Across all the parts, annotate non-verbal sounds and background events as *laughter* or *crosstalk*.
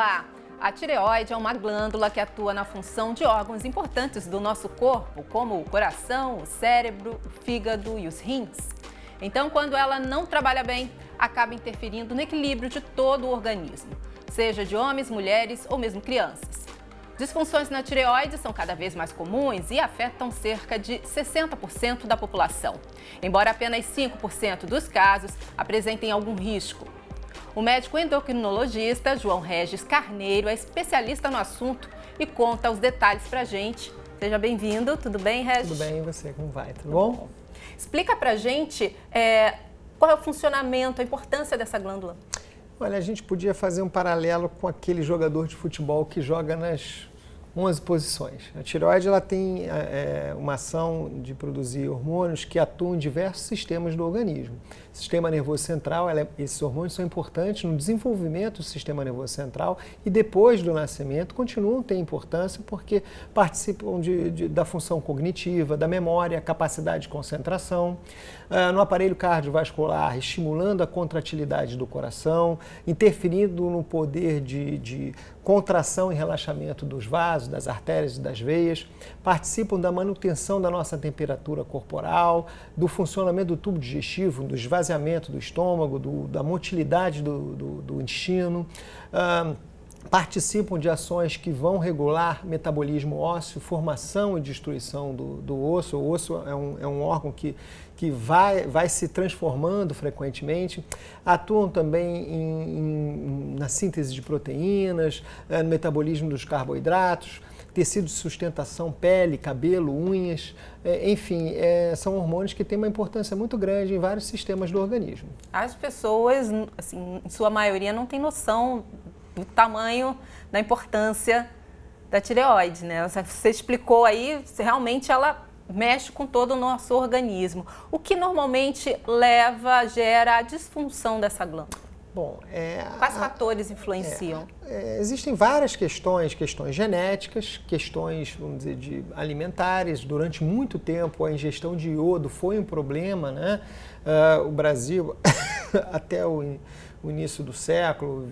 Olá! A tireoide é uma glândula que atua na função de órgãos importantes do nosso corpo, como o coração, o cérebro, o fígado e os rins. Então, quando ela não trabalha bem, acaba interferindo no equilíbrio de todo o organismo, seja de homens, mulheres ou mesmo crianças. Disfunções na tireoide são cada vez mais comuns e afetam cerca de 60% da população. Embora apenas 5% dos casos apresentem algum risco, o médico endocrinologista João Regis Carneiro é especialista no assunto e conta os detalhes pra gente. Seja bem-vindo, tudo bem, Regis? Tudo bem, e você? Como vai? Tudo bom? Explica pra gente é, qual é o funcionamento, a importância dessa glândula. Olha, a gente podia fazer um paralelo com aquele jogador de futebol que joga nas 11 posições. A tireoide ela tem é, é, uma ação de produzir hormônios que atuam em diversos sistemas do organismo. Sistema nervoso central, ela, é, esses hormônios são importantes no desenvolvimento do sistema nervoso central e depois do nascimento continuam a ter importância porque participam de, de, da função cognitiva, da memória, capacidade de concentração. Ah, no aparelho cardiovascular, estimulando a contratilidade do coração, interferindo no poder de, de contração e relaxamento dos vasos, das artérias e das veias, participam da manutenção da nossa temperatura corporal, do funcionamento do tubo digestivo, do esvaziamento do estômago, do, da motilidade do, do, do intestino. Uh, participam de ações que vão regular metabolismo ósseo, formação e destruição do, do osso. O osso é um, é um órgão que, que vai, vai se transformando frequentemente. Atuam também em, em, na síntese de proteínas, eh, no metabolismo dos carboidratos tecido de sustentação, pele, cabelo, unhas, eh, enfim, é, são hormônios que têm uma importância muito grande em vários sistemas do organismo. As pessoas, assim, em sua maioria, não têm noção do tamanho, da importância da tireoide, né? Você explicou aí, realmente ela mexe com todo o nosso organismo. O que normalmente leva, gera a disfunção dessa glândula? Bom, é, quais a, fatores influenciam? É, é, existem várias questões, questões genéticas, questões, vamos dizer, de alimentares. Durante muito tempo a ingestão de iodo foi um problema, né? Uh, o Brasil *laughs* até o o início do século,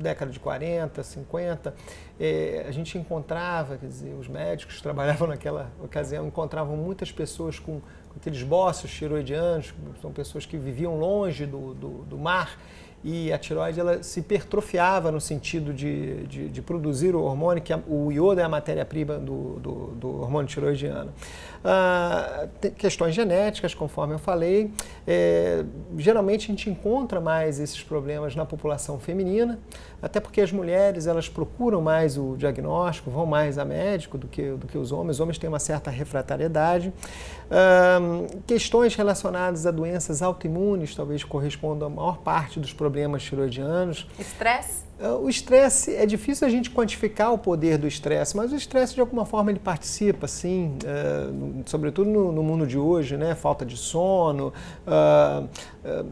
década de 40, 50, é, a gente encontrava, quer dizer, os médicos que trabalhavam *laughs* naquela ocasião, encontravam muitas pessoas com, com aqueles bócios tiroidianos, são pessoas que viviam longe do, do, do mar e a tiroide ela se hipertrofiava no sentido de, de, de produzir o hormônio, que a, é, o iodo é a matéria-prima do, do, do, hormônio tiroidiano. Ah, questões genéticas, conforme eu falei. É, geralmente a gente encontra mais esses problemas na população feminina, até porque as mulheres elas procuram mais o diagnóstico, vão mais a médico do que, do que os homens. Os homens têm uma certa refratariedade. Ah, questões relacionadas a doenças autoimunes talvez correspondam à maior parte dos problemas problemas tiroidianos. Estresse? É, o estresse, é difícil a gente quantificar o poder do estresse, mas o estresse de alguma forma ele participa, sim, uh, sobretudo no, no, mundo de hoje, né? Falta de sono. Uh, uh,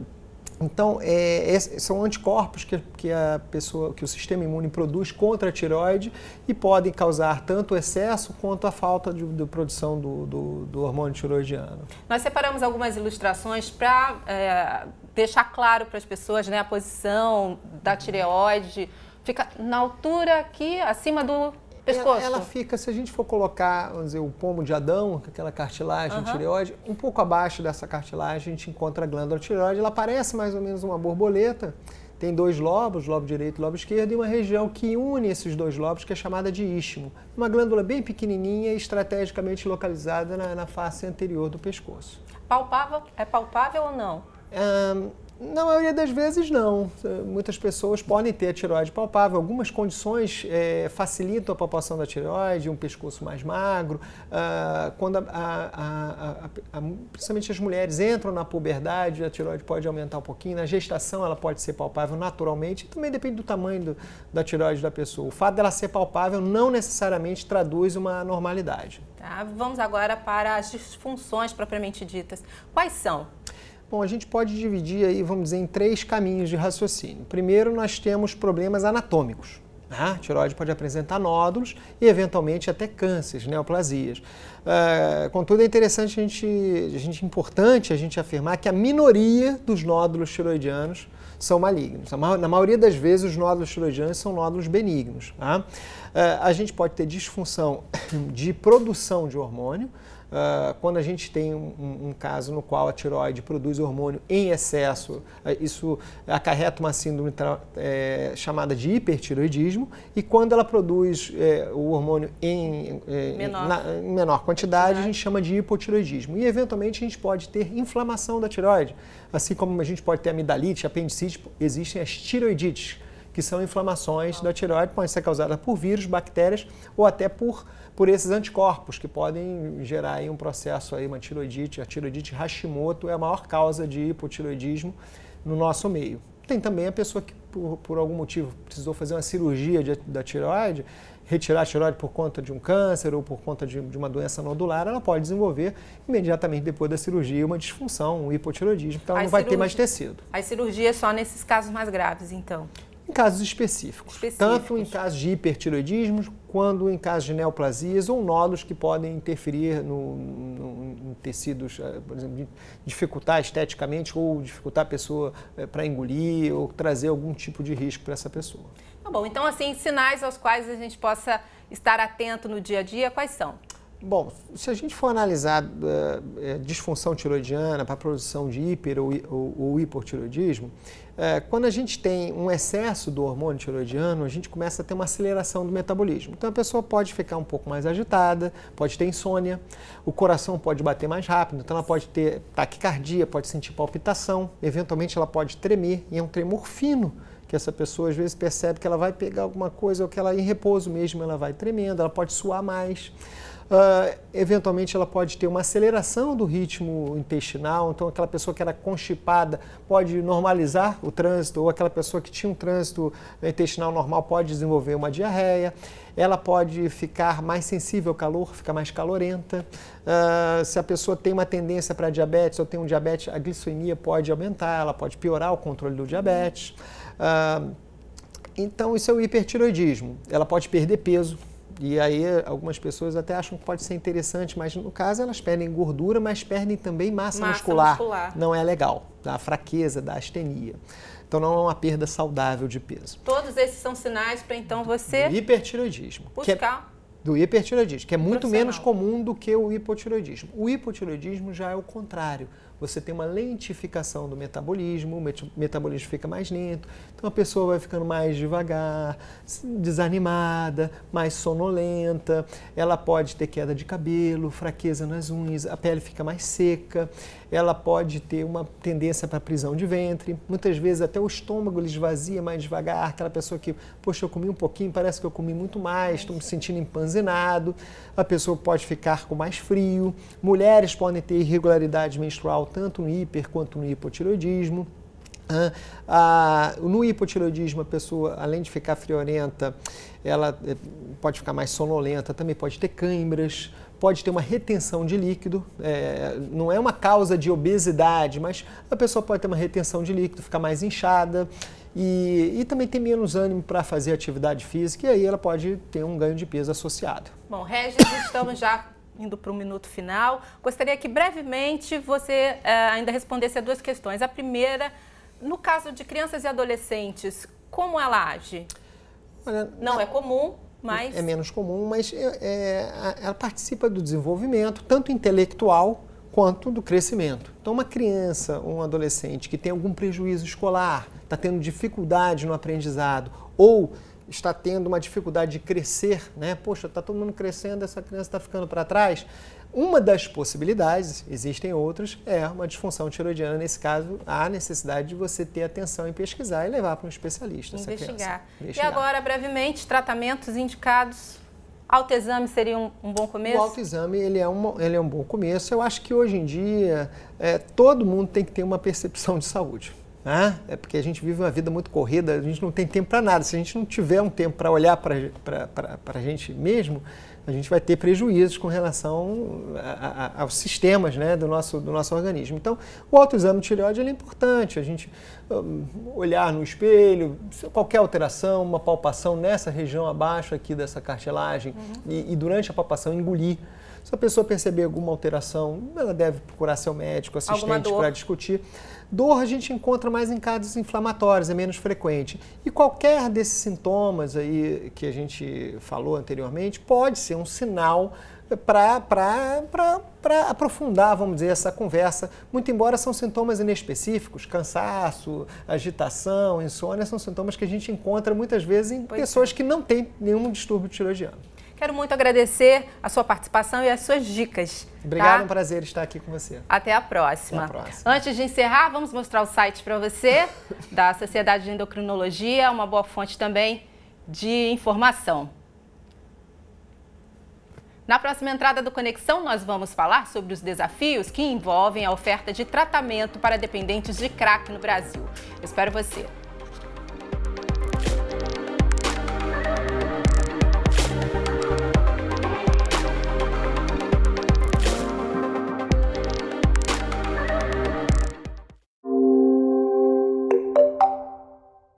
então, é, são anticorpos que, que, a pessoa, que o sistema imune produz contra a tireoide e podem causar tanto o excesso quanto a falta de, de produção do, do, do, hormônio tiroidiano. Nós separamos algumas ilustrações para é, deixar claro para as pessoas né, a posição da uhum. tireoide. Fica na altura aqui, acima do pescoço. Ela, ela fica, se a gente for colocar, vamos dizer, o pomo de Adão, aquela cartilagem uhum. tireoide, um pouco abaixo dessa cartilagem a gente encontra a glândula tireoide. Ela parece mais ou menos uma borboleta. Tem dois lobos, lobo direito e lobo esquerdo, e uma região que une esses dois lobos, que é chamada de istmo. Uma glândula bem pequenininha e estrategicamente localizada na, na face anterior do pescoço. Palpável? É palpável ou não? Um, na maioria das vezes, não. Muitas pessoas podem ter a tireoide palpável. Algumas condições é, facilitam a palpação da tireoide, um pescoço mais magro. Ah, quando a, a, a, principalmente as mulheres entram na puberdade, a tireoide pode aumentar um pouquinho. Na gestação, ela pode ser palpável naturalmente. Também depende do tamanho do, da tireoide da pessoa. O fato dela ser palpável não necessariamente traduz uma normalidade. Tá, vamos agora para as disfunções propriamente ditas. Quais são? Bom, a gente pode dividir aí, vamos dizer, em três caminhos de raciocínio. Primeiro, nós temos problemas anatômicos. Né? A tiroide pode apresentar nódulos e, eventualmente, até cânceres, neoplasias. Uh, contudo, é interessante a gente, a gente, importante a gente afirmar que a minoria dos nódulos tiroidianos são malignos. Na maioria das vezes, os nódulos tiroidianos são nódulos benignos. Tá? Uh, a gente pode ter disfunção *coughs* de produção de hormônio, Uh, quando a gente tem um, um, caso no qual a tiroide produz hormônio em excesso, ah, isso acarreta uma síndrome é, chamada de hipertiroidismo, e quando ela produz é, o hormônio em, é, menor. Na, em menor. quantidade, a gente chama de hipotiroidismo. E, eventualmente, a gente pode ter inflamação da tiroide, assim como a gente pode ter amidalite, apendicite, existem as tiroidites, que são inflamações ah. da tiroide, podem ser causadas por vírus, bactérias ou até por por esses anticorpos que podem gerar aí um processo aí uma tiroidite. A tiroidite Hashimoto é a maior causa de hipotiroidismo no nosso meio. Tem também a pessoa que por, por algum motivo precisou fazer uma cirurgia de, da tiroide, retirar a tiroide por conta de um câncer ou por conta de, de uma doença nodular, ela pode desenvolver imediatamente depois da cirurgia uma disfunção, um hipotiroidismo, então ela não vai ter mais tecido. As cirurgias só nesses casos mais graves, então? Em casos específicos, específicos. tanto em casos de hipertiroidismo quanto em casos de neoplasias ou nódulos que podem interferir no, no, em tecidos, eh, por exemplo, dificultar esteticamente ou dificultar a pessoa eh, para engolir ou trazer algum tipo de risco para essa pessoa. Tá bom, então assim, sinais aos quais a gente possa estar atento no dia a dia, quais são? Bom, se a gente for analisar uh, disfunção tiroidiana para produção de hiper ou, ou, ou hipotiroidismo, uh, quando a gente tem um excesso do hormônio tiroidiano, a gente começa a ter uma aceleração do metabolismo. Então a pessoa pode ficar um pouco mais agitada, pode ter insônia, o coração pode bater mais rápido, então ela pode ter taquicardia, pode sentir palpitação, eventualmente ela pode tremer, e é um tremor fino que essa pessoa às vezes percebe que ela vai pegar alguma coisa ou que ela em repouso mesmo ela vai tremendo, ela pode suar mais. Uh, eventualmente ela pode ter uma aceleração do ritmo intestinal, então aquela pessoa que era constipada pode normalizar o trânsito, ou aquela pessoa que tinha um trânsito intestinal normal pode desenvolver uma diarreia, ela pode ficar mais sensível ao calor, ficar mais calorenta. Uh, se a pessoa tem uma tendência para diabetes ou tem um diabetes, a glicemia pode aumentar, ela pode piorar o controle do diabetes. Ah, então, isso é o hipertiroidismo. Ela pode perder peso. E aí, algumas pessoas até acham que pode ser interessante, mas no caso elas perdem gordura, mas perdem também massa, massa muscular. muscular. Não é legal, da fraqueza, da astenia. Então não é uma perda saudável de peso. Todos esses são sinais para então você. Do hipertiroidismo. É buscar. É do hipertiroidismo, que é muito menos comum do que o hipotiroidismo. O hipotiroidismo já é o contrário você tem uma lentificação do metabolismo, o metabolismo fica mais lento, então a pessoa vai ficando mais devagar, desanimada, mais sonolenta, ela pode ter queda de cabelo, fraqueza nas unhas, a pele fica mais seca, ela pode ter uma tendência para prisão de ventre, muitas vezes até o estômago esvazia mais devagar, aquela pessoa que, poxa, eu comi um pouquinho, parece que eu comi muito mais, estou me sentindo empanzinado, a pessoa pode ficar com mais frio, mulheres podem ter irregularidade menstrual tanto no hiper quanto no hipotiroidismo. Ah, no hipotiroidismo, a pessoa, além de ficar friorenta, ela eh, pode ficar mais sonolenta, também pode ter câimbras, pode ter uma retenção de líquido. É, não é uma causa de obesidade, mas a pessoa pode ter uma retenção de líquido, ficar mais inchada. E, e, também tem menos ânimo para fazer atividade física e aí ela pode ter um ganho de peso associado. Bom, Regis, estamos já indo para o minuto final, gostaria que brevemente você uh, ainda respondesse a duas questões. A primeira, no caso de crianças e adolescentes, como ela age? Olha, não é, é comum, mas... É menos comum, mas é, é ela participa do desenvolvimento, tanto intelectual quanto do crescimento. Então, uma criança, um adolescente que tem algum prejuízo escolar, está tendo dificuldade no aprendizado ou está tendo uma dificuldade de crescer, né? Poxa, está todo mundo crescendo, essa criança está ficando para trás. Uma das possibilidades, existem outras, é uma disfunção tiroidiana. Nesse caso, há necessidade de você ter atenção em pesquisar e levar para um especialista. Investigar. Investigar. E agora, brevemente, tratamentos indicados Autoexame seria um, um, bom começo? O autoexame ele é, uma, ele é um bom começo. Eu acho que hoje em dia é, todo mundo tem que ter uma percepção de saúde. Né? É porque a gente vive uma vida muito corrida, a gente não tem tempo para nada. Se a gente não tiver um tempo para olhar para a gente mesmo, a gente vai ter prejuízos com relação a, a, aos sistemas né, do, nosso, do nosso organismo. Então, o autoexame de tireoide é importante, a gente hum, olhar no espelho, qualquer alteração, uma palpação nessa região abaixo aqui dessa cartilagem uhum. e, e, durante a palpação engolir se a pessoa perceber alguma alteração, ela deve procurar seu médico, assistente para discutir. Dor a gente encontra mais em casos inflamatórios, é menos frequente. E qualquer desses sintomas aí que a gente falou anteriormente pode ser um sinal para aprofundar, vamos dizer, essa conversa. Muito embora são sintomas inespecíficos, cansaço, agitação, insônia, são sintomas que a gente encontra muitas vezes em pois é. pessoas é. que não têm nenhum distúrbio tiroidiano. Quero muito agradecer a sua participação e as suas dicas. Tá? Obrigado, tá? um prazer estar aqui com você. Até a próxima. Até a próxima. Antes de encerrar, vamos mostrar o site para você da Sociedade de Endocrinologia, uma boa fonte também de informação. Na próxima entrada do Conexão, nós vamos falar sobre os desafios que envolvem a oferta de tratamento para dependentes de crack no Brasil. espero você.